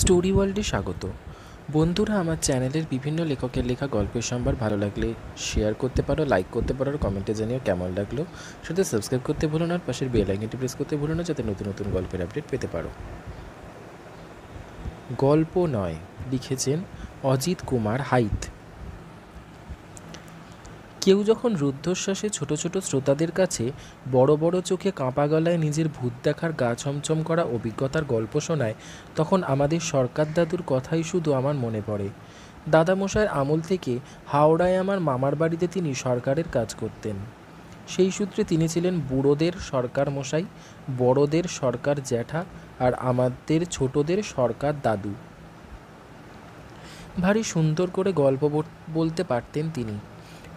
story ওয়ার্ল্ডে স্বাগত বন্ধুরা আমার চ্যানেলের বিভিন্ন লেখকের লেখা গল্পের সম্ভার ভালো লাগলে শেয়ার করতে পারো লাইক করতে পারো আর কমেন্টে জানিও কেমন লাগলো সাথে সাবস্ক্রাইব করতে ভুলো না আর পাশের বেল আইকনটি প্রেস করতে ভুলো না যাতে নতুন নতুন গল্পের আপডেট পেতে পারো গল্প নয় লিখেছেন অজিত কুমার হাইত কেউ যখন রুদ্ধশ্বাসে ছোট ছোট শ্রোতাদের কাছে বড় বড় চোখে কাঁপা গলায় নিজের ভূত দেখার গা ছমছম করা অভিজ্ঞতার গল্প শোনায় তখন আমাদের সরকার দাদুর কথাই শুধু আমার মনে পড়ে দাদামশাইয়ের আমল থেকে হাওড়ায় আমার মামার বাড়িতে তিনি সরকারের কাজ করতেন সেই সূত্রে তিনি ছিলেন বুড়োদের সরকার মশাই বড়দের সরকার জ্যাঠা আর আমাদের ছোটদের সরকার দাদু ভারী সুন্দর করে গল্প বলতে পারতেন তিনি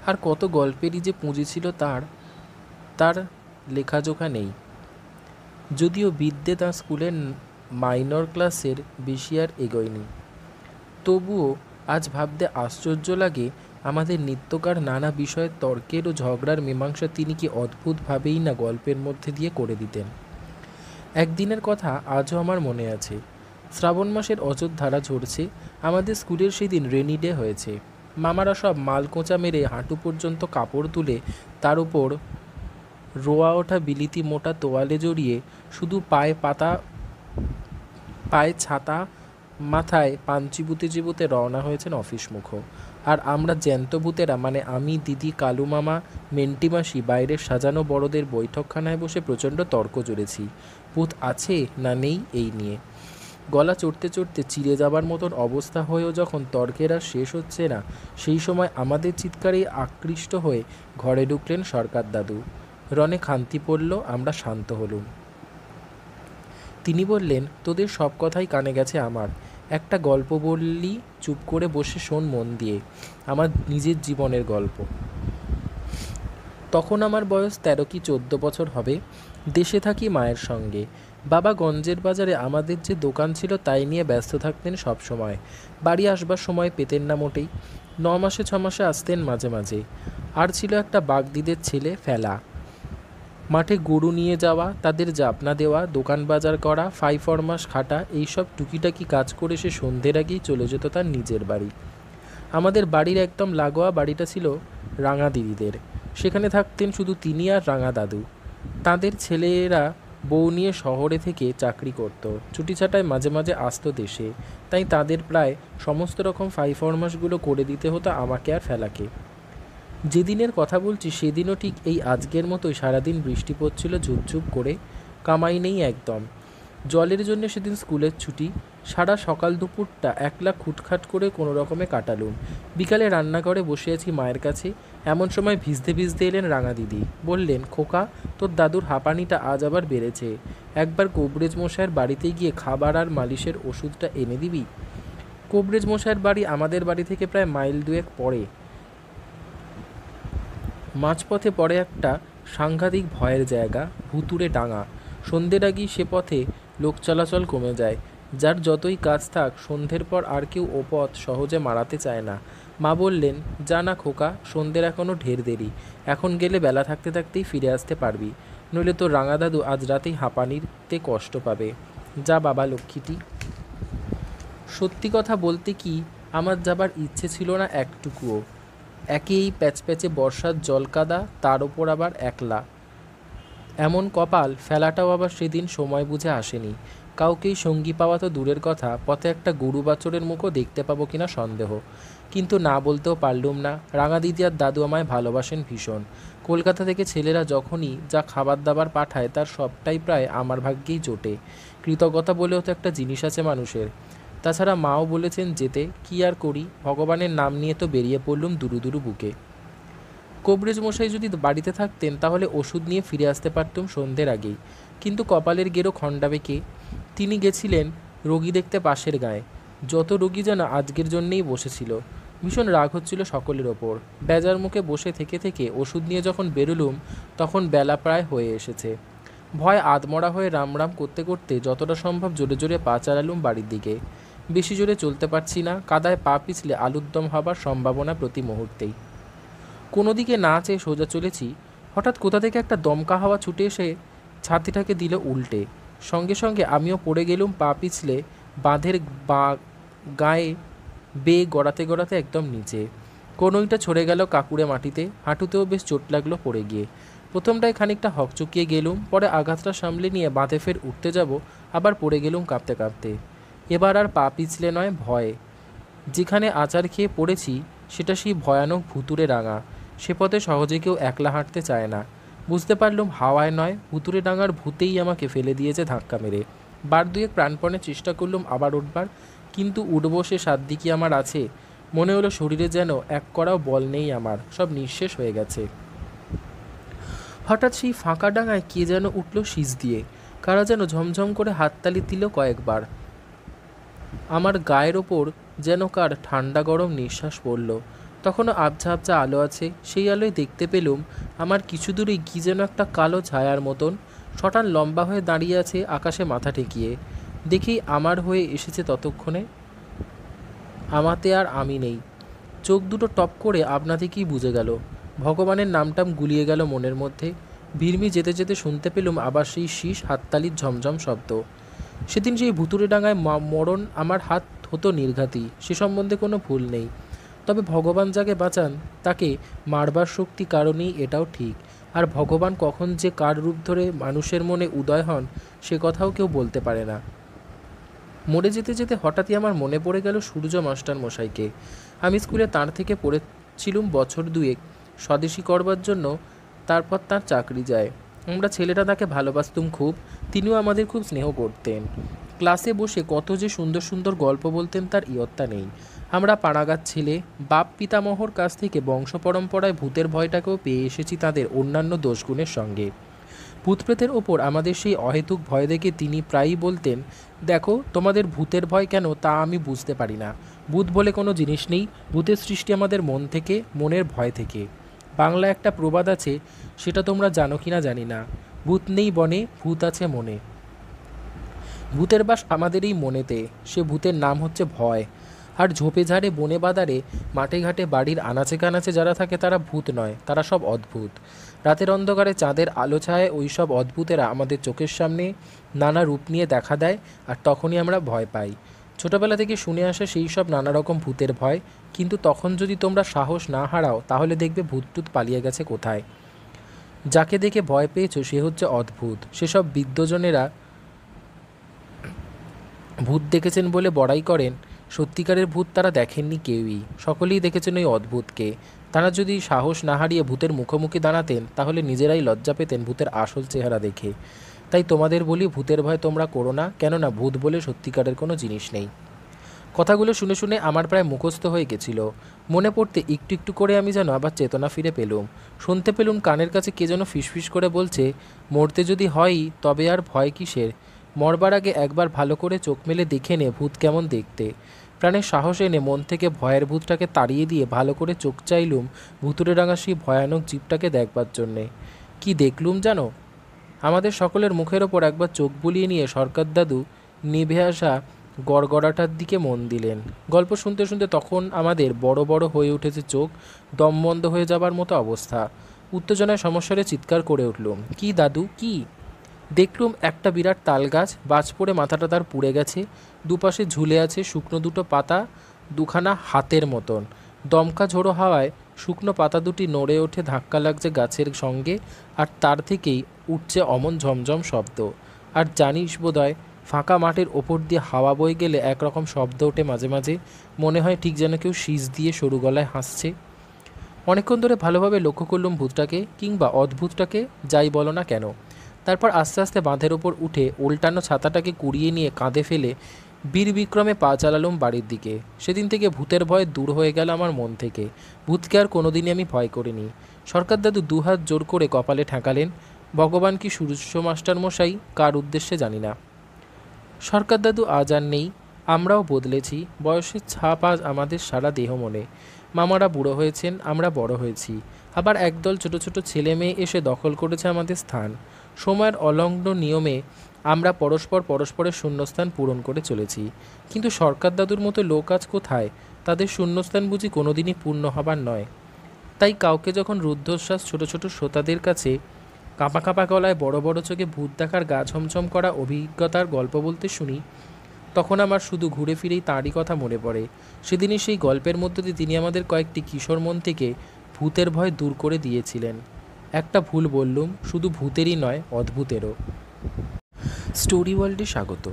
আর কত গল্পেরই যে পুঁজি ছিল তার তার লেখাজোখা নেই যদিও বিদ্যে তার স্কুলের মাইনর ক্লাসের বেশি আর এগোয়নি তবুও আজ ভাবতে আশ্চর্য লাগে আমাদের নিত্যকার নানা বিষয়ে তর্কের ও ঝগড়ার মীমাংসা তিনি কি অদ্ভুতভাবেই না গল্পের মধ্যে দিয়ে করে দিতেন একদিনের কথা আজও আমার মনে আছে শ্রাবণ মাসের অযোধ্যারা ঝরছে আমাদের স্কুলের সেই দিন রেনি ডে হয়েছে মামারা সব মালকোঁচা মেরে হাঁটু পর্যন্ত কাপড় তুলে তার উপর রোয়া ওঠা বিলিতি মোটা তোয়ালে জড়িয়ে শুধু পায়ে পাতা পায়ে ছাতা মাথায় পাঞ্চিবুতে চিবুতে রওনা হয়েছেন অফিস মুখ আর আমরা জ্যান্ত ভূতেরা মানে আমি দিদি কালু মামা মেন্টি মাসি বাইরের সাজানো বড়দের বৈঠকখানায় বসে প্রচণ্ড তর্ক জুড়েছি ভূত আছে না নেই এই নিয়ে গলা চড়তে চড়তে চিড়ে যাবার মতন অবস্থা হয়েও যখন তর্কের আর শেষ হচ্ছে না সেই সময় আমাদের চিৎকারেই আকৃষ্ট হয়ে ঘরে ঢুকলেন সরকার দাদু রনে খান্তি পড়ল আমরা শান্ত হলুম তিনি বললেন তোদের সব কথাই কানে গেছে আমার একটা গল্প বললি চুপ করে বসে শোন মন দিয়ে আমার নিজের জীবনের গল্প তখন আমার বয়স তেরো কি চোদ্দ বছর হবে দেশে থাকি মায়ের সঙ্গে বাবা গঞ্জের বাজারে আমাদের যে দোকান ছিল তাই নিয়ে ব্যস্ত থাকতেন সব সময় বাড়ি আসবার সময় পেতেন না মোটেই ন মাসে ছ মাসে আসতেন মাঝে মাঝে আর ছিল একটা বাগদিদের ছেলে ফেলা মাঠে গরু নিয়ে যাওয়া তাদের জাপনা দেওয়া দোকান বাজার করা ফাই ফরমাস খাটা এইসব টুকিটাকি কাজ করে সে সন্ধ্যের আগেই চলে যেত তার নিজের বাড়ি আমাদের বাড়ির একদম লাগোয়া বাড়িটা ছিল রাঙা দিদিদের সেখানে থাকতেন শুধু তিনি আর রাঙা দাদু তাদের ছেলেরা বউ নিয়ে শহরে থেকে চাকরি করত ছুটি ছাটায় মাঝে মাঝে আসতো দেশে তাই তাদের প্রায় সমস্ত রকম ফাই ফরমাসগুলো করে দিতে হতো আমাকে আর ফেলাকে যেদিনের কথা বলছি সেদিনও ঠিক এই আজকের মতোই সারাদিন বৃষ্টি পড়ছিল ঝুপঝুপ করে কামাই নেই একদম জলের জন্য সেদিন স্কুলের ছুটি সারা সকাল দুপুরটা একলা খুটখাট করে কোনো রকমে কাটালুম বিকালে রান্নাঘরে বসে আছি মায়ের কাছে এমন সময় ভিজতে ভিজতে এলেন রাঙা দিদি বললেন খোকা তোর দাদুর হাঁপানিটা আজ আবার বেড়েছে একবার কোবরেজ মশাইয়ের বাড়িতে গিয়ে খাবার আর মালিশের ওষুধটা এনে দিবি কোবরেজ মশাইয়ের বাড়ি আমাদের বাড়ি থেকে প্রায় মাইল দুয়েক পড়ে মাঝপথে পড়ে একটা সাংঘাতিক ভয়ের জায়গা ভুতুরে ডাঙা সন্ধ্যের আগেই সে পথে লোক চলাচল কমে যায় যার যতই কাজ থাক সন্ধ্যের পর আর কেউ ও পথ সহজে মারাতে চায় না মা বললেন যা না খোকা সন্ধ্যের এখনও ঢের দেরি এখন গেলে বেলা থাকতে থাকতেই ফিরে আসতে পারবি নইলে তো রাঙা দাদু আজ রাতেই তে কষ্ট পাবে যা বাবা লক্ষ্মীটি সত্যি কথা বলতে কি আমার যাবার ইচ্ছে ছিল না একটুকুও একেই প্যাচপ্যাচে বর্ষার জলকাদা তার ওপর আবার একলা এমন কপাল ফেলাটাও আবার সেদিন সময় বুঝে আসেনি কাউকেই সঙ্গী পাওয়া তো দূরের কথা পথে একটা গরু বাছরের মুখও দেখতে পাবো কিনা সন্দেহ কিন্তু না বলতেও পারলুম না রাঙা দিদি আর দাদু আমায় ভালোবাসেন ভীষণ কলকাতা থেকে ছেলেরা যখনই যা খাবার দাবার পাঠায় তার সবটাই প্রায় আমার ভাগ্যেই জোটে কৃতজ্ঞতা বলেও তো একটা জিনিস আছে মানুষের তাছাড়া মাও বলেছেন যেতে কি আর করি ভগবানের নাম নিয়ে তো বেরিয়ে পড়লুম দুরু দুরু বুকে কবরেজ মশাই যদি বাড়িতে থাকতেন তাহলে ওষুধ নিয়ে ফিরে আসতে পারতুম সন্ধ্যের আগেই কিন্তু কপালের গেরো খণ্ডাবে কে তিনি গেছিলেন রোগী দেখতে পাশের গায়ে যত রোগী যেন আজকের জন্যেই বসেছিল ভীষণ রাগ হচ্ছিল সকলের ওপর বেজার মুখে বসে থেকে থেকে ওষুধ নিয়ে যখন বেরুলুম তখন বেলা প্রায় হয়ে এসেছে ভয় আদমরা হয়ে রামরাম করতে করতে যতটা সম্ভব জোরে জোরে পা চালালুম বাড়ির দিকে বেশি জোরে চলতে পারছি না কাদায় পা পিছলে আলুদ্দম হবার সম্ভাবনা প্রতি মুহূর্তেই কোনো দিকে না চেয়ে সোজা চলেছি হঠাৎ কোথা থেকে একটা দমকা হাওয়া ছুটে এসে ছাতিটাকে দিল উল্টে সঙ্গে সঙ্গে আমিও পড়ে গেলুম পা পিছলে বাঁধের বা গায়ে বেয়ে গড়াতে গড়াতে একদম নিচে কোনোইটা ছড়ে গেল কাকুরে মাটিতে হাঁটুতেও বেশ চোট লাগলো পড়ে গিয়ে প্রথমটায় খানিকটা হকচকিয়ে গেলুম পরে আঘাতটা সামলে নিয়ে বাঁধে ফের উঠতে যাব আবার পড়ে গেলুম কাঁপতে কাঁপতে এবার আর পা পিছলে নয় ভয়ে যেখানে আচার খেয়ে পড়েছি সেটা সেই ভয়ানক ভুতুরে রাঙা সে পথে সহজে কেউ একলা হাঁটতে চায় না বুঝতে পারলুম হাওয়ায় নয় ভুতুরে ডাঙার ভূতেই আমাকে ফেলে দিয়েছে ধাক্কা মেরে বার দুয়েক প্রাণপণে চেষ্টা করলুম আবার উঠবার কিন্তু উঠবো সে সাধ্যি আমার আছে মনে হলো শরীরে যেন এক করাও বল নেই আমার সব নিঃশেষ হয়ে গেছে হঠাৎ সেই ফাঁকা ডাঙায় কে যেন উঠল শীষ দিয়ে কারা যেন ঝমঝম করে হাততালি দিল কয়েকবার আমার গায়ের ওপর যেন কার ঠান্ডা গরম নিঃশ্বাস পড়ল তখনও আবঝা আবঝা আলো আছে সেই আলোয় দেখতে পেলুম আমার কিছু দূরে কি যেন একটা কালো ছায়ার মতন সটান লম্বা হয়ে দাঁড়িয়ে আছে আকাশে মাথা ঠেকিয়ে দেখি আমার হয়ে এসেছে ততক্ষণে আমাতে আর আমি নেই চোখ দুটো টপ করে আপনা থেকেই বুঝে গেল ভগবানের নামটাম গুলিয়ে গেল মনের মধ্যে ভিড়মি যেতে যেতে শুনতে পেলুম আবার সেই শীষ হাততালির ঝমঝম শব্দ সেদিন সেই ভুতুরে ডাঙায় মরণ আমার হাত হতো নির্ঘাতি সে সম্বন্ধে কোনো ভুল নেই তবে ভগবান যাকে বাঁচান তাকে মারবার শক্তি কারণেই এটাও ঠিক আর ভগবান কখন যে কার রূপ ধরে মানুষের মনে উদয় হন সে কথাও কেউ বলতে পারে না মরে যেতে যেতে হঠাৎই আমার মনে পড়ে গেল সূর্য মাস্টার মশাইকে আমি স্কুলে তাঁর থেকে পড়েছিলুম বছর দুয়েক স্বদেশী করবার জন্য তারপর তার চাকরি যায় আমরা ছেলেটা তাকে ভালোবাসতুম খুব তিনিও আমাদের খুব স্নেহ করতেন ক্লাসে বসে কত যে সুন্দর সুন্দর গল্প বলতেন তার ইয়ত্তা নেই আমরা পাড়াগাত ছেলে বাপ পিতামহর কাছ থেকে বংশ পরম্পরায় ভূতের ভয়টাকেও পেয়ে এসেছি তাদের অন্যান্য দোষগুণের সঙ্গে ভূতপ্রেতের ওপর আমাদের সেই অহেতুক ভয় দেখে তিনি প্রায়ই বলতেন দেখো তোমাদের ভূতের ভয় কেন তা আমি বুঝতে পারি না ভূত বলে কোনো জিনিস নেই ভূতের সৃষ্টি আমাদের মন থেকে মনের ভয় থেকে বাংলা একটা প্রবাদ আছে সেটা তোমরা জানো কি না জানি না ভূত নেই বনে ভূত আছে মনে ভূতের বাস আমাদের এই মনেতে সে ভূতের নাম হচ্ছে ভয় আর ঝোপে ঝাড়ে বনে বাদারে মাঠে ঘাটে বাড়ির আনাচে কানাচে যারা থাকে তারা ভূত নয় তারা সব অদ্ভুত রাতের অন্ধকারে চাঁদের আলো ছায় ওই সব অদ্ভুতেরা আমাদের চোখের সামনে নানা রূপ নিয়ে দেখা দেয় আর তখনই আমরা ভয় পাই ছোটবেলা থেকে শুনে আসা সেই সব নানা রকম ভূতের ভয় কিন্তু তখন যদি তোমরা সাহস না হারাও তাহলে দেখবে ভূত টুত পালিয়ে গেছে কোথায় যাকে দেখে ভয় পেয়েছো সে হচ্ছে অদ্ভুত সেসব বিদ্যজনেরা ভূত দেখেছেন বলে বড়াই করেন সত্যিকারের ভূত তারা দেখেননি কেউই সকলেই দেখেছেন ওই অদ্ভুতকে তারা যদি সাহস না হারিয়ে ভূতের মুখোমুখি দাঁড়াতেন তাহলে নিজেরাই লজ্জা পেতেন ভূতের আসল চেহারা দেখে তাই তোমাদের বলি ভূতের ভয় তোমরা করো না কেননা ভূত বলে সত্যিকারের কোনো জিনিস নেই কথাগুলো শুনে শুনে আমার প্রায় মুখস্থ হয়ে গেছিল মনে পড়তে একটু একটু করে আমি যেন আবার চেতনা ফিরে পেলুম শুনতে পেলুম কানের কাছে কে যেন ফিসফিস করে বলছে মরতে যদি হয়ই তবে আর ভয় কিসের মরবার আগে একবার ভালো করে চোখ মেলে দেখে নে ভূত কেমন দেখতে প্রাণে সাহস এনে মন থেকে ভয়ের ভূতটাকে তাড়িয়ে দিয়ে ভালো করে চোখ চাইলুম ভুতুরে ডাঙা সেই ভয়ানক জীবটাকে দেখবার জন্যে কি দেখলুম জানো আমাদের সকলের মুখের ওপর একবার চোখ বুলিয়ে নিয়ে সরকার দাদু নিভে আসা গড়গড়াটার দিকে মন দিলেন গল্প শুনতে শুনতে তখন আমাদের বড় বড় হয়ে উঠেছে চোখ দমবন্ধ হয়ে যাবার মতো অবস্থা উত্তেজনায় সমস্যারে চিৎকার করে উঠলুম কি দাদু কি দেখলুম একটা বিরাট তাল গাছ বাজ পড়ে মাথাটা তার পুড়ে গেছে দুপাশে ঝুলে আছে শুকনো দুটো পাতা দুখানা হাতের মতন দমকা ঝোড়ো হাওয়ায় শুকনো পাতা দুটি নড়ে ওঠে ধাক্কা লাগছে গাছের সঙ্গে আর তার থেকেই উঠছে অমন ঝমঝম শব্দ আর জানিস বোধহয় ফাঁকা মাঠের ওপর দিয়ে হাওয়া বয়ে গেলে একরকম শব্দ ওঠে মাঝে মাঝে মনে হয় ঠিক যেন কেউ শীষ দিয়ে সরু গলায় হাসছে অনেকক্ষণ ধরে ভালোভাবে লক্ষ্য করলুম ভূতটাকে কিংবা অদ্ভুতটাকে যাই বলো না কেন তারপর আস্তে আস্তে বাঁধের ওপর উঠে উল্টানো ছাতাটাকে কুড়িয়ে নিয়ে কাঁধে ফেলে বীর বিক্রমে পা চালালুম বাড়ির দিকে সেদিন থেকে ভূতের ভয় দূর হয়ে গেল আমার মন থেকে ভূতকে আর কোনোদিনই আমি ভয় করিনি সরকার দাদু দুহাত জোর করে কপালে ঠেকালেন ভগবান কি সূর্য মাস্টার মশাই কার উদ্দেশ্যে জানি না সরকার দাদু আজ আর নেই আমরাও বদলেছি বয়সের ছাপ আজ আমাদের সারা দেহ মনে মামারা বুড়ো হয়েছেন আমরা বড় হয়েছি আবার একদল ছোট ছোট ছেলে মেয়ে এসে দখল করেছে আমাদের স্থান সময়ের অলগ্ন নিয়মে আমরা পরস্পর পরস্পরের শূন্যস্থান পূরণ করে চলেছি কিন্তু সরকার দাদুর মতো লোক আজ কোথায় তাদের শূন্যস্থান বুঝি কোনোদিনই পূর্ণ হবার নয় তাই কাউকে যখন রুদ্ধশ্বাস ছোট ছোট শ্রোতাদের কাছে কাঁপা কাঁপা গলায় বড় বড় চোখে ভূত দেখার গা ঝমঝম করা অভিজ্ঞতার গল্প বলতে শুনি তখন আমার শুধু ঘুরে ফিরেই তাঁরই কথা মনে পড়ে সেদিনই সেই গল্পের মধ্য দিয়ে তিনি আমাদের কয়েকটি কিশোর মন থেকে ভূতের ভয় দূর করে দিয়েছিলেন একটা ভুল বললুম শুধু ভূতেরই নয় অদ্ভুতেরও স্টোরি ওয়ার্ল্ডে স্বাগত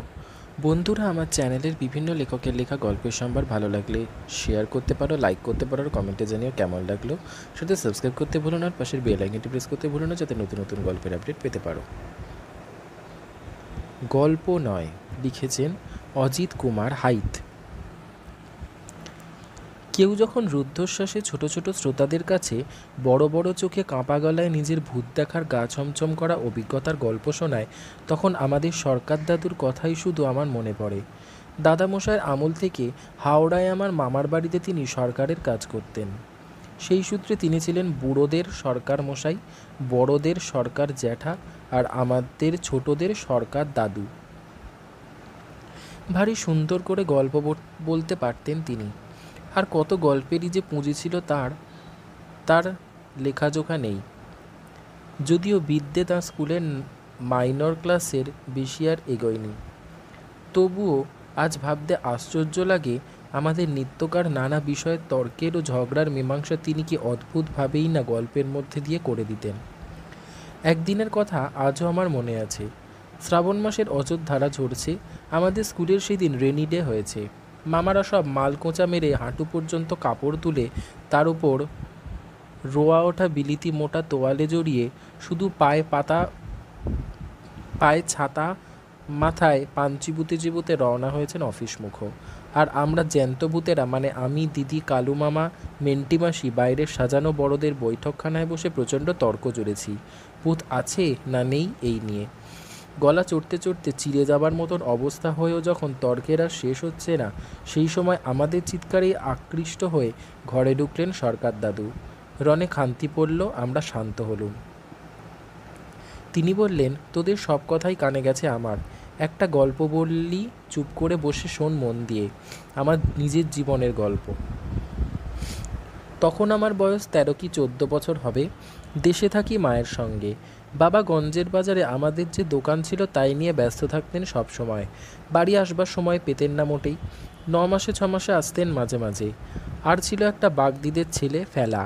বন্ধুরা আমার চ্যানেলের বিভিন্ন লেখকের লেখা গল্পের সম্ভার ভালো লাগলে শেয়ার করতে পারো লাইক করতে পারো আর কমেন্টে জানিও কেমন লাগলো সাথে সাবস্ক্রাইব করতে ভুলো না আর পাশের বেল আইকনটি প্রেস করতে ভুলো না যাতে নতুন নতুন গল্পের আপডেট পেতে পারো গল্প নয় লিখেছেন অজিত কুমার হাইত কেউ যখন রুদ্ধশ্বাসে ছোট ছোট শ্রোতাদের কাছে বড় বড় চোখে কাঁপা গলায় নিজের ভূত দেখার গা ছমছম করা অভিজ্ঞতার গল্প শোনায় তখন আমাদের সরকার দাদুর কথাই শুধু আমার মনে পড়ে দাদামশাইয়ের আমল থেকে হাওড়ায় আমার মামার বাড়িতে তিনি সরকারের কাজ করতেন সেই সূত্রে তিনি ছিলেন বুড়োদের সরকার মশাই বড়দের সরকার জ্যাঠা আর আমাদের ছোটদের সরকার দাদু ভারী সুন্দর করে গল্প বলতে পারতেন তিনি আর কত গল্পেরই যে পুঁজি ছিল তার তার লেখাজোখা নেই যদিও বিদ্যে তাঁর স্কুলের মাইনর ক্লাসের বেশি আর এগোয়নি তবুও আজ ভাবতে আশ্চর্য লাগে আমাদের নিত্যকার নানা বিষয়ে তর্কের ও ঝগড়ার মীমাংসা তিনি কি অদ্ভুতভাবেই না গল্পের মধ্যে দিয়ে করে দিতেন একদিনের কথা আজও আমার মনে আছে শ্রাবণ মাসের অযোধ্যারা ঝরছে আমাদের স্কুলের সেদিন রেনি ডে হয়েছে মামারা সব মালকোঁচা মেরে হাঁটু পর্যন্ত কাপড় তুলে তার উপর রোয়া ওঠা বিলিতি মোটা তোয়ালে জড়িয়ে শুধু পায়ে পাতা পায়ে ছাতা মাথায় পাঞ্চিবুতে জিবুতে রওনা হয়েছেন অফিস মুখ আর আমরা জ্যান্তভূতেরা মানে আমি দিদি কালু মামা মেন্টি মাসি বাইরের সাজানো বড়দের বৈঠকখানায় বসে প্রচণ্ড তর্ক জুড়েছি ভূত আছে না নেই এই নিয়ে গলা চড়তে চড়তে চিড়ে যাবার মতন অবস্থা হয়েও যখন তর্কের আর শেষ হচ্ছে না সেই সময় আমাদের চিৎকারেই আকৃষ্ট হয়ে ঘরে ঢুকলেন সরকার দাদু রনে খান্তি পড়ল আমরা শান্ত হলুম তিনি বললেন তোদের সব কথাই কানে গেছে আমার একটা গল্প বললি চুপ করে বসে শোন মন দিয়ে আমার নিজের জীবনের গল্প তখন আমার বয়স তেরো কি চোদ্দ বছর হবে দেশে থাকি মায়ের সঙ্গে বাবা গঞ্জের বাজারে আমাদের যে দোকান ছিল তাই নিয়ে ব্যস্ত থাকতেন সব সময় বাড়ি আসবার সময় পেতেন না মোটেই ন মাসে ছ মাসে আসতেন মাঝে মাঝে আর ছিল একটা বাগদিদের ছেলে ফেলা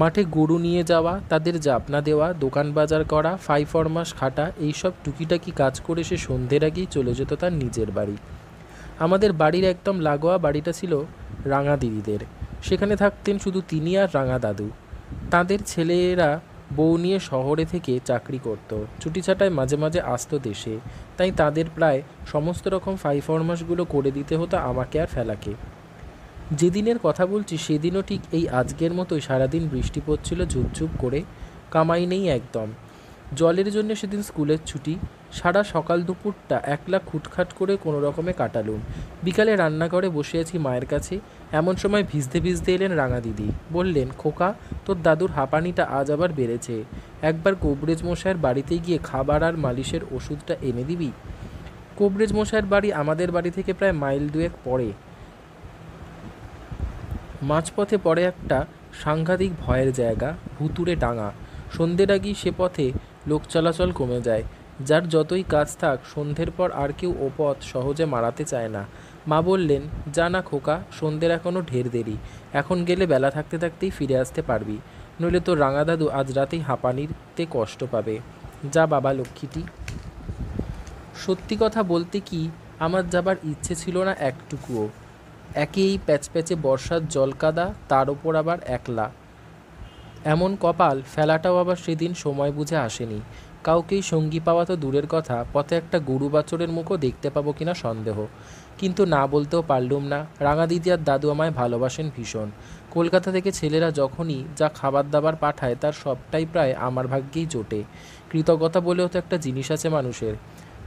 মাঠে গরু নিয়ে যাওয়া তাদের জাপনা দেওয়া দোকান বাজার করা ফাই ফরমাস খাটা এইসব টুকিটাকি কাজ করে সে সন্ধ্যের আগেই চলে যেত তার নিজের বাড়ি আমাদের বাড়ির একদম লাগোয়া বাড়িটা ছিল রাঙা দিদিদের সেখানে থাকতেন শুধু তিনি আর রাঙা দাদু তাদের ছেলেরা বউ নিয়ে শহরে থেকে চাকরি করত ছুটি ছাটায় মাঝে মাঝে আসতো দেশে তাই তাদের প্রায় সমস্ত রকম ফাইভ ফরমাসগুলো করে দিতে হতো আমাকে আর ফেলাকে যেদিনের কথা বলছি সেদিনও ঠিক এই আজকের মতোই সারাদিন বৃষ্টি পড়ছিল ঝুপঝুপ করে কামাই নেই একদম জলের জন্য সেদিন স্কুলের ছুটি সারা সকাল দুপুরটা একলা খুটখাট করে কোনো রকমে কাটালুম বিকালে রান্নাঘরে বসে আছি মায়ের কাছে এমন সময় ভিজতে ভিজতে এলেন রাঙা দিদি বললেন খোকা তোর দাদুর হাঁপানিটা আজ আবার বেড়েছে একবার কোবরেজ মশাইয়ের বাড়িতে গিয়ে খাবার আর মালিশের ওষুধটা এনে দিবি কোবরেজ মশাইয়ের বাড়ি আমাদের বাড়ি থেকে প্রায় মাইল দুয়েক পড়ে মাঝপথে পরে একটা সাংঘাতিক ভয়ের জায়গা ভুতুরে ডাঙা সন্ধ্যের আগেই সে পথে লোক চলাচল কমে যায় যার যতই কাজ থাক সন্ধ্যের পর আর কেউ ও পথ সহজে মারাতে চায় না মা বললেন যা না খোকা সন্ধ্যের এখনও ঢের দেরি এখন গেলে বেলা থাকতে থাকতেই ফিরে আসতে পারবি নইলে তোর রাঙা দাদু আজ রাতেই তে কষ্ট পাবে যা বাবা লক্ষ্মীটি সত্যি কথা বলতে কি আমার যাবার ইচ্ছে ছিল না একটুকুও একেই প্যাচে বর্ষার জলকাদা তার ওপর আবার একলা এমন কপাল ফেলাটাও আবার সেদিন সময় বুঝে আসেনি কাউকেই সঙ্গী পাওয়া তো দূরের কথা পথে একটা গরু বাছরের মুখও দেখতে পাবো কিনা সন্দেহ কিন্তু না বলতেও পারলুম না রাঙা দিদি আর দাদু আমায় ভালোবাসেন ভীষণ কলকাতা থেকে ছেলেরা যখনই যা খাবার দাবার পাঠায় তার সবটাই প্রায় আমার ভাগ্যেই জোটে কৃতজ্ঞতা বলেও তো একটা জিনিস আছে মানুষের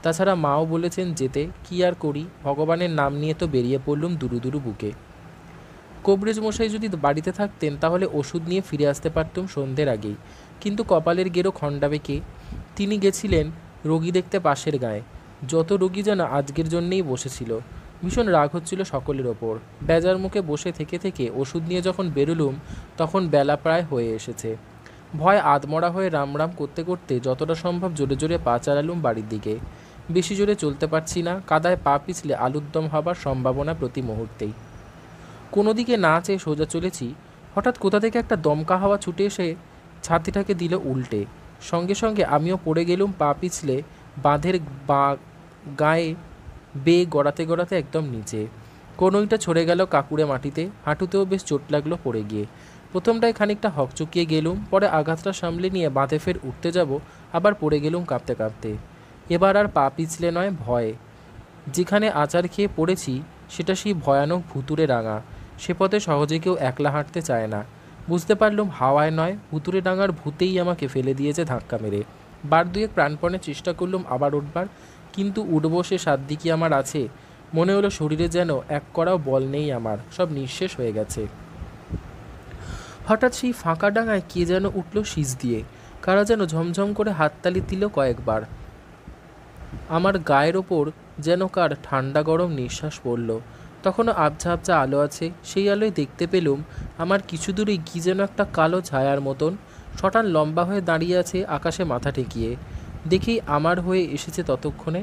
তাছাড়া মাও বলেছেন যেতে কি আর করি ভগবানের নাম নিয়ে তো বেরিয়ে পড়লুম দুরু দুরু বুকে কবরেজ মশাই যদি বাড়িতে থাকতেন তাহলে ওষুধ নিয়ে ফিরে আসতে পারতুম সন্ধ্যের আগেই কিন্তু কপালের গেরো খণ্ডাবে কে তিনি গেছিলেন রোগী দেখতে পাশের গায়ে যত রোগী যেন আজকের জন্যেই বসেছিল ভীষণ রাগ হচ্ছিল সকলের ওপর বেজার মুখে বসে থেকে থেকে ওষুধ নিয়ে যখন বেরুলুম তখন বেলা প্রায় হয়ে এসেছে ভয় আদমরা হয়ে রামরাম করতে করতে যতটা সম্ভব জোরে জোরে পা চালালুম বাড়ির দিকে বেশি জোরে চলতে পারছি না কাদায় পা পিছলে আলুর দম হবার সম্ভাবনা প্রতি মুহূর্তেই কোনো দিকে না চেয়ে সোজা চলেছি হঠাৎ কোথা থেকে একটা দমকা হাওয়া ছুটে এসে ছাতিটাকে দিল উল্টে সঙ্গে সঙ্গে আমিও পড়ে গেলুম পা পিছলে বাঁধের বা গায়ে বেয়ে গড়াতে গড়াতে একদম নিচে কোনোইটা ছড়ে গেল কাকুরে মাটিতে হাঁটুতেও বেশ চোট লাগলো পড়ে গিয়ে প্রথমটায় খানিকটা হকচকিয়ে গেলুম পরে আঘাতটা সামলে নিয়ে বাঁধে ফের উঠতে যাব আবার পড়ে গেলুম কাঁপতে কাঁপতে এবার আর পা পিছলে নয় ভয়ে যেখানে আচার খেয়ে পড়েছি সেটা সেই ভয়ানক ভুতুরে রাঙা সে পথে সহজে কেউ একলা হাঁটতে চায় না বুঝতে পারলুম হাওয়ায় নয় ভুতুরে ডাঙার ভূতেই আমাকে ফেলে দিয়েছে ধাক্কা মেরে বার দুয়েক প্রাণপণে চেষ্টা করলুম আবার উঠবার কিন্তু উঠব সে সাধ্যি কি আমার আছে মনে হলো শরীরে যেন এক করাও বল নেই আমার সব নিঃশেষ হয়ে গেছে হঠাৎ সেই ফাঁকা ডাঙায় কে যেন উঠল শীষ দিয়ে কারা যেন ঝমঝম করে হাততালি দিল কয়েকবার আমার গায়ের ওপর যেন কার ঠান্ডা গরম নিঃশ্বাস পড়ল তখনও আবঝা আবঝা আলো আছে সেই আলোয় দেখতে পেলুম আমার কিছু দূরে কি যেন একটা কালো ছায়ার মতন শটান লম্বা হয়ে দাঁড়িয়ে আছে আকাশে মাথা ঠেকিয়ে দেখি আমার হয়ে এসেছে ততক্ষণে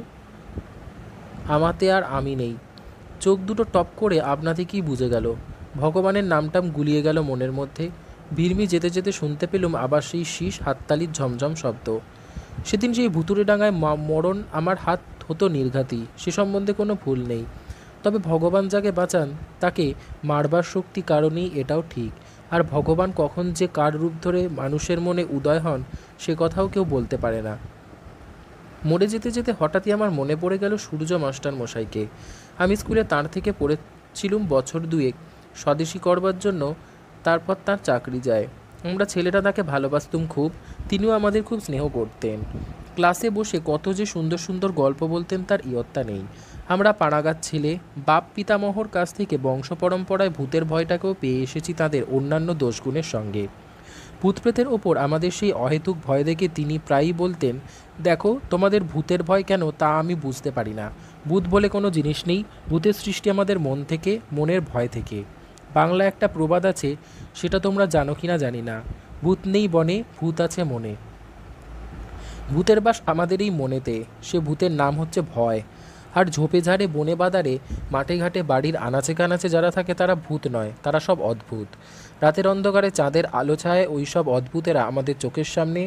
আমাতে আর আমি নেই চোখ দুটো টপ করে আপনা থেকেই বুঝে গেল ভগবানের নামটাম গুলিয়ে গেল মনের মধ্যে ভিড়মি যেতে যেতে শুনতে পেলুম আবার সেই শীষ হাততালির ঝমঝম শব্দ সেদিন সেই ভুতুরে ডাঙায় মরণ আমার হাত হতো নির্ঘাতি সে সম্বন্ধে কোনো ভুল নেই তবে ভগবান যাকে বাঁচান তাকে মারবার শক্তি কারণেই এটাও ঠিক আর ভগবান কখন যে কার রূপ ধরে মানুষের মনে উদয় হন সে কথাও কেউ বলতে পারে না মরে যেতে যেতে হঠাৎই আমার মনে পড়ে গেল সূর্য মাস্টার মশাইকে আমি স্কুলে তাঁর থেকে পড়েছিলুম বছর দুয়েক স্বদেশী করবার জন্য তারপর তার চাকরি যায় আমরা ছেলেটা তাকে ভালোবাসতুম খুব তিনিও আমাদের খুব স্নেহ করতেন ক্লাসে বসে কত যে সুন্দর সুন্দর গল্প বলতেন তার ইয়ত্তা নেই আমরা পাড়াগাত ছেলে বাপ পিতামহর কাছ থেকে বংশ পরম্পরায় ভূতের ভয়টাকেও পেয়ে এসেছি তাদের অন্যান্য দোষগুণের সঙ্গে ভূতপ্রেতের ওপর আমাদের সেই অহেতুক ভয় দেখে তিনি প্রায়ই বলতেন দেখো তোমাদের ভূতের ভয় কেন তা আমি বুঝতে পারি না ভূত বলে কোনো জিনিস নেই ভূতের সৃষ্টি আমাদের মন থেকে মনের ভয় থেকে বাংলা একটা প্রবাদ আছে সেটা তোমরা জানো কি না জানি না ভূত নেই বনে ভূত আছে মনে ভূতের বাস আমাদের এই মনেতে সে ভূতের নাম হচ্ছে ভয় আর ঝোপে ঝাড়ে বনে বাদারে মাঠে ঘাটে বাড়ির আনাচে কানাচে যারা থাকে তারা ভূত নয় তারা সব অদ্ভুত রাতের অন্ধকারে চাঁদের আলো ছায় ওই সব অদ্ভুতেরা আমাদের চোখের সামনে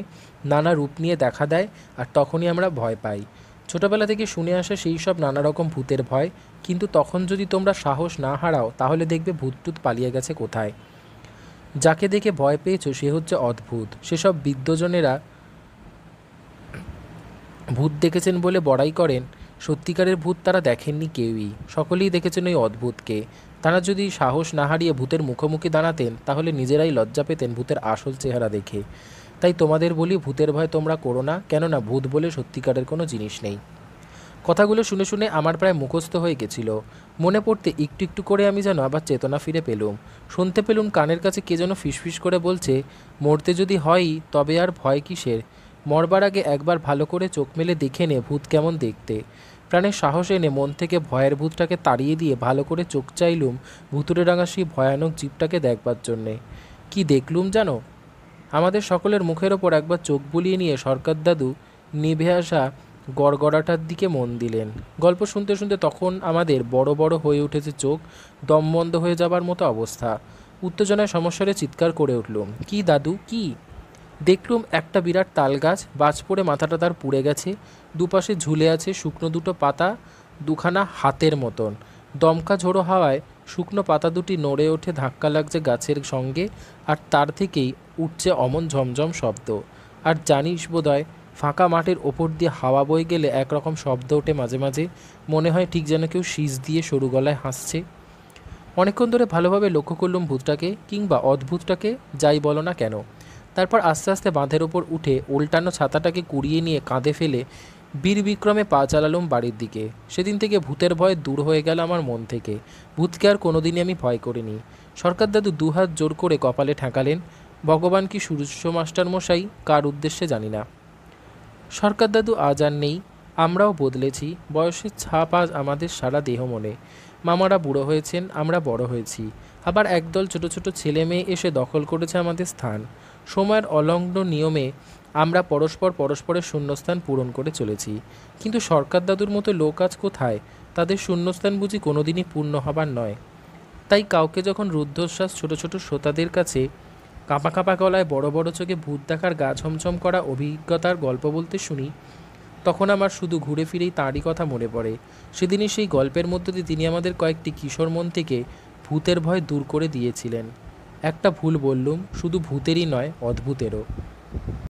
নানা রূপ নিয়ে দেখা দেয় আর তখনই আমরা ভয় পাই ছোটবেলা থেকে শুনে আসা সেই সব নানা রকম ভূতের ভয় কিন্তু তখন যদি তোমরা সাহস না হারাও তাহলে দেখবে ভূত টুত পালিয়ে গেছে কোথায় যাকে দেখে ভয় পেয়েছো সে হচ্ছে অদ্ভুত সেসব বিদ্যজনেরা ভূত দেখেছেন বলে বড়াই করেন সত্যিকারের ভূত তারা দেখেননি কেউই সকলেই দেখেছেন ওই অদ্ভুতকে তারা যদি সাহস না হারিয়ে ভূতের মুখোমুখি দাঁড়াতেন তাহলে নিজেরাই লজ্জা পেতেন ভূতের আসল চেহারা দেখে তাই তোমাদের বলি ভূতের ভয় তোমরা করো না কেননা ভূত বলে সত্যিকারের কোনো জিনিস নেই কথাগুলো শুনে শুনে আমার প্রায় মুখস্থ হয়ে গেছিল মনে পড়তে একটু একটু করে আমি যেন আবার চেতনা ফিরে পেলুম শুনতে পেলুম কানের কাছে কে যেন ফিসফিস করে বলছে মরতে যদি হয়ই তবে আর ভয় কিসের মরবার আগে একবার ভালো করে চোখ মেলে দেখে নে ভূত কেমন দেখতে প্রাণে সাহস এনে মন থেকে ভয়ের ভূতটাকে তাড়িয়ে দিয়ে ভালো করে চোখ চাইলুম ভুতুরে ডাঙা সেই ভয়ানক জীবটাকে দেখবার জন্যে কি দেখলুম জানো আমাদের সকলের মুখের ওপর একবার চোখ বুলিয়ে নিয়ে সরকার দাদু নিভে আসা গড়গড়াটার দিকে মন দিলেন গল্প শুনতে শুনতে তখন আমাদের বড় বড় হয়ে উঠেছে চোখ দমবন্ধ হয়ে যাবার মতো অবস্থা উত্তেজনায় সমস্যারে চিৎকার করে উঠলুম কি দাদু কি দেখলুম একটা বিরাট তাল গাছ বাজ পড়ে মাথাটা তার পুড়ে গেছে দুপাশে ঝুলে আছে শুকনো দুটো পাতা দুখানা হাতের মতন দমকা ঝোড়ো হাওয়ায় শুকনো পাতা দুটি নড়ে ওঠে ধাক্কা লাগছে গাছের সঙ্গে আর তার থেকেই উঠছে অমন ঝমঝম শব্দ আর জানিস বোধহয় ফাঁকা মাঠের ওপর দিয়ে হাওয়া বয়ে গেলে একরকম শব্দ ওঠে মাঝে মাঝে মনে হয় ঠিক যেন কেউ শীষ দিয়ে সরু গলায় হাসছে অনেকক্ষণ ধরে ভালোভাবে লক্ষ্য করলুম ভূতটাকে কিংবা অদ্ভুতটাকে যাই বলো না কেন তারপর আস্তে আস্তে বাঁধের ওপর উঠে উল্টানো ছাতাটাকে কুড়িয়ে নিয়ে কাঁধে ফেলে বীর বিক্রমে পা চালালুম বাড়ির দিকে সেদিন থেকে ভূতের ভয় দূর হয়ে গেল আমার মন থেকে ভূতকে আর কোনোদিনই আমি ভয় করিনি সরকার দাদু দুহাত জোর করে কপালে ঠেকালেন ভগবান কি সূর্য মাস্টার মশাই কার উদ্দেশ্যে জানি না সরকার দাদু আজ আর নেই আমরাও বদলেছি বয়সের ছাপ আজ আমাদের সারা দেহ মনে মামারা বুড়ো হয়েছেন আমরা বড় হয়েছি আবার একদল ছোট ছোট ছেলে মেয়ে এসে দখল করেছে আমাদের স্থান সময়ের অলগ্ন নিয়মে আমরা পরস্পর পরস্পরের শূন্যস্থান পূরণ করে চলেছি কিন্তু সরকার দাদুর মতো লোক আজ কোথায় তাদের শূন্যস্থান বুঝি কোনোদিনই পূর্ণ হবার নয় তাই কাউকে যখন রুদ্ধশ্বাস ছোট ছোট শ্রোতাদের কাছে কাঁপা কাঁপা গলায় বড় বড় চোখে ভূত দেখার গা ছমছম করা অভিজ্ঞতার গল্প বলতে শুনি তখন আমার শুধু ঘুরে ফিরেই তাঁরই কথা মনে পড়ে সেদিনই সেই গল্পের মধ্য দিয়ে তিনি আমাদের কয়েকটি কিশোর মন থেকে ভূতের ভয় দূর করে দিয়েছিলেন একটা ভুল বললুম শুধু ভূতেরই নয় অদ্ভুতেরও